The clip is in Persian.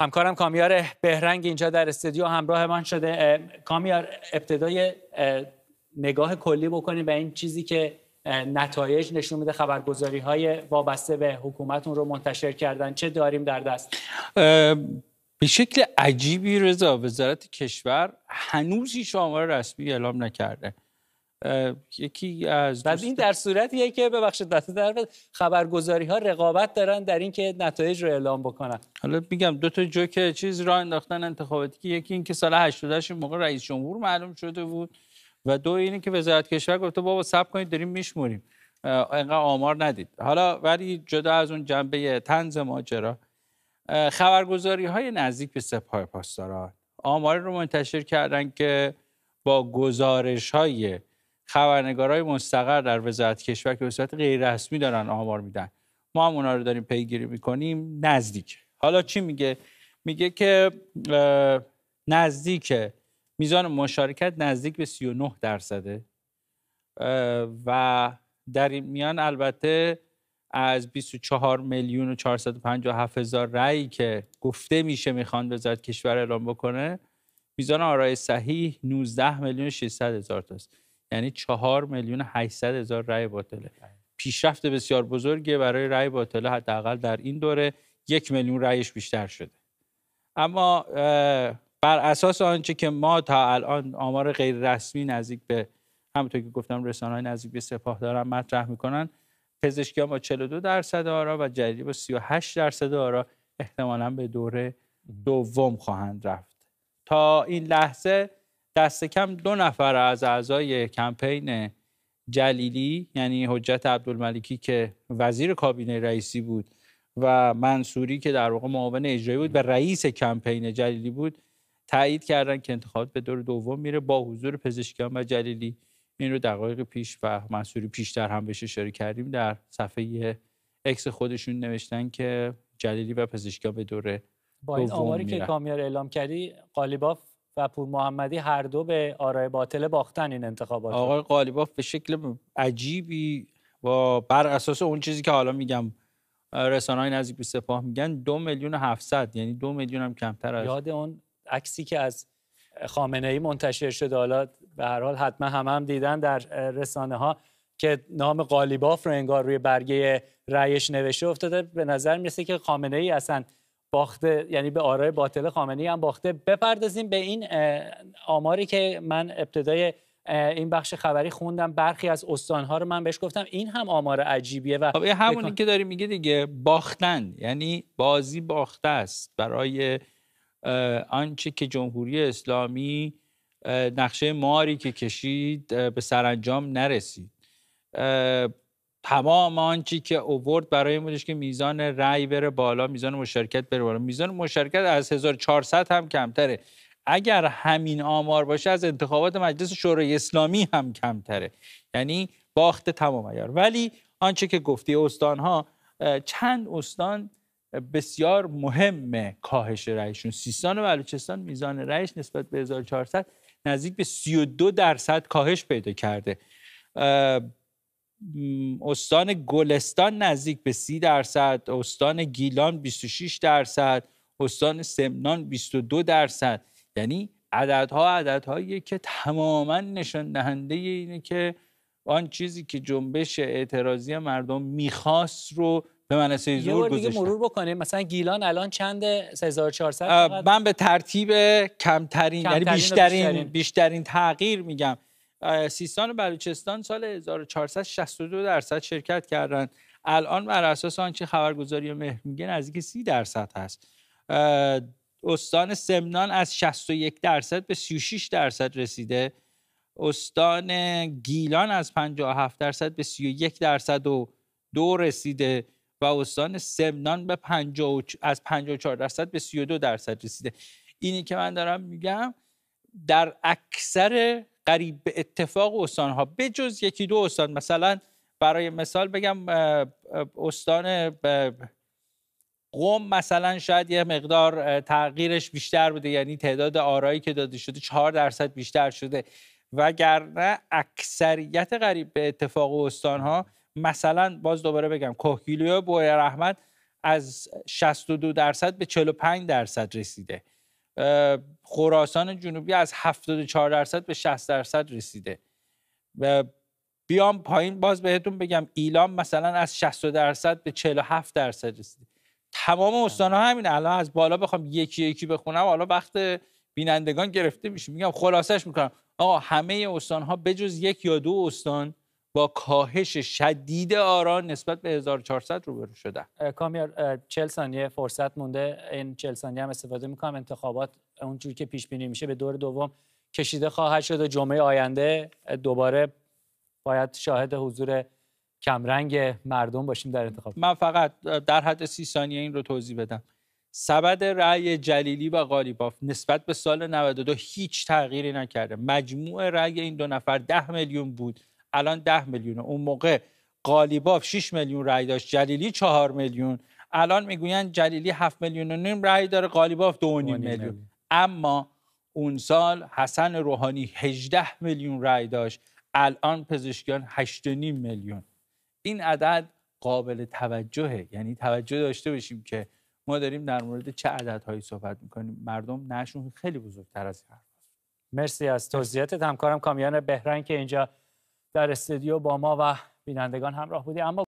همکارم کامیار بهرنگ اینجا در استودیو همراه من شده کامیار ابتدای نگاه کلی بکنیم به این چیزی که نتایج نشون میده خبرگزاری های وابسته به حکومتون رو منتشر کردن چه داریم در دست به شکل عجیبی رضا وزارت کشور هنوز هیچ رسمی اعلام نکرده یکی از این در صورتیه که ببخشید دست در خبرگزاری ها رقابت دارن در اینکه نتایج رو اعلام بکنن حالا میگم دو تا جو چیز را انداختن انتخاباتی که یکی اینکه سال 88 موقع رئیس جمهور معلوم شده بود و دو اینه که وزارت کشور گفته بابا صبر کنید داریم میشموریم اینقدر آمار ندید حالا ولی جدا از اون جنبه تنز ماجرا خبرگزاری های نزدیک به سپاه پاسداران آمار رو منتشر کردن که با گزارش های خبرنگارای مستقر در وزارت کشور که به صورت غیر رسمی دارن آمار میدن ما هم اونا رو داریم پیگیری میکنیم نزدیک حالا چی میگه میگه که نزدیک میزان مشارکت نزدیک به 39 درصده و در این میان البته از 24 میلیون و 457 هزار رأیی که گفته میشه میخوان وزارت کشور اعلام بکنه میزان آرای صحیح 19 میلیون 600 هزار تاست یعنی چهار میلیون 800 هزار رأی باطله پیشرفت بسیار بزرگیه برای رای باطله حداقل در این دوره یک میلیون رأیش بیشتر شده اما بر اساس آنچه که ما تا الان آمار غیر رسمی نزدیک به همونطور که گفتم رسانه های نزدیک به سپاه دارن مطرح میکنن پزشکی ما با 42 درصد آرا و جریه با 38 درصد آرا احتمالا به دوره دوم خواهند رفت تا این لحظه دست کم دو نفر از اعضای کمپین جلیلی یعنی حجت عبدالملکی که وزیر کابینه رئیسی بود و منصوری که در واقع معاون اجرایی بود و رئیس کمپین جلیلی بود تایید کردن که انتخابات به دور دوم میره با حضور پزشکیان و جلیلی این رو دقایق پیش و منصوری پیشتر هم بهش اشاره کردیم در صفحه اکس خودشون نوشتن که جلیلی و پزشکیان به دور با این که کامیار اعلام کردی قالیباف و پور محمدی هر دو به آرای باطل باختن این انتخابات آقای قالیباف به شکل عجیبی و بر اساس اون چیزی که حالا میگم رسانه های نزدیک به سپاه میگن دو میلیون هفتصد یعنی دو میلیون هم کمتر از یاد اون عکسی که از خامنه ای منتشر شده حالا به هر حال حتما هم هم دیدن در رسانه ها که نام قالیباف رو انگار روی برگه رأیش نوشته افتاده به نظر میرسه که خامنه ای اصلا باخته یعنی به آرای باطل خامنه‌ای هم باخته بپردازیم به این آماری که من ابتدای این بخش خبری خوندم برخی از استانها رو من بهش گفتم این هم آمار عجیبیه و خب، همونی که داری میگه دیگه باختن یعنی بازی باخته است برای آنچه که جمهوری اسلامی نقشه ماری که کشید به سرانجام نرسید تمام آنچه که اوورد برای این بودش که میزان رأی بره بالا میزان مشارکت بره بالا میزان مشارکت از 1400 هم کمتره اگر همین آمار باشه از انتخابات مجلس شورای اسلامی هم کمتره یعنی باخت تمام ایار ولی آنچه که گفتی استانها چند استان بسیار مهم کاهش رأیشون سیستان و بلوچستان میزان رأیش نسبت به 1400 نزدیک به 32 درصد کاهش پیدا کرده استان گلستان نزدیک به سی درصد استان گیلان 26 درصد استان سمنان 22 درصد یعنی عددها عددهایی که تماما نشان دهنده اینه که آن چیزی که جنبش اعتراضی مردم میخواست رو به منصه زور دیگه مرور بکنه مثلا گیلان الان چند 3400 من به ترتیب کمترین, یعنی بیشترین بیشترین تغییر میگم سیستان و بلوچستان سال 1462 درصد شرکت کردند الان بر اساس آنچه خبرگزاری مهر میگه نزدیک 30 درصد هست استان سمنان از 61 درصد به 36 درصد رسیده استان گیلان از 57 درصد به 31 درصد و دو رسیده و استان سمنان به از 54 درصد به 32 درصد رسیده اینی که من دارم میگم در اکثر قریب به اتفاق استان ها بجز یکی دو استان مثلا برای مثال بگم استان قوم مثلا شاید یه مقدار تغییرش بیشتر بوده یعنی تعداد آرایی که داده شده چهار درصد بیشتر شده وگرنه اکثریت قریب به اتفاق استان ها مثلا باز دوباره بگم کوهگیلوی بویر احمد از 62 درصد به 45 درصد رسیده خراسان جنوبی از 74 درصد به 60 درصد رسیده و بیام پایین باز بهتون بگم ایلام مثلا از 60 درصد به 47 درصد رسیده تمام استان ها همین الان از بالا بخوام یکی یکی بخونم حالا وقت بینندگان گرفته میشه میگم خلاصش میکنم آقا همه استان ها بجز یک یا دو استان با کاهش شدید آران نسبت به 1400 روبرو شده کامیار چل ثانیه فرصت مونده این چل ثانیه هم استفاده میکنم انتخابات اونجوری که پیش بینی میشه به دور دوم کشیده خواهد شد و جمعه آینده دوباره باید شاهد حضور کمرنگ مردم باشیم در انتخاب من فقط در حد سی ثانیه این رو توضیح بدم سبد رأی جلیلی و قالیباف نسبت به سال 92 هیچ تغییری نکرده مجموع رأی این دو نفر 10 میلیون بود الان 10 میلیون. اون موقع قالیباف 6 میلیون رای داشت جلیلی 4 میلیون الان میگویند جلیلی 7 میلیون و نیم رای داره قالیباف 2.5 میلیون اما اون سال حسن روحانی 18 میلیون رای داشت الان پزشکیان نیم میلیون این عدد قابل توجهه یعنی توجه داشته باشیم که ما داریم در مورد چه عددهایی صحبت میکنیم مردم نشون خیلی بزرگتر از این مرسی از توضیحاتت همکارم کامیان بهرنگ که اینجا در استودیو با ما و بینندگان همراه بودی اما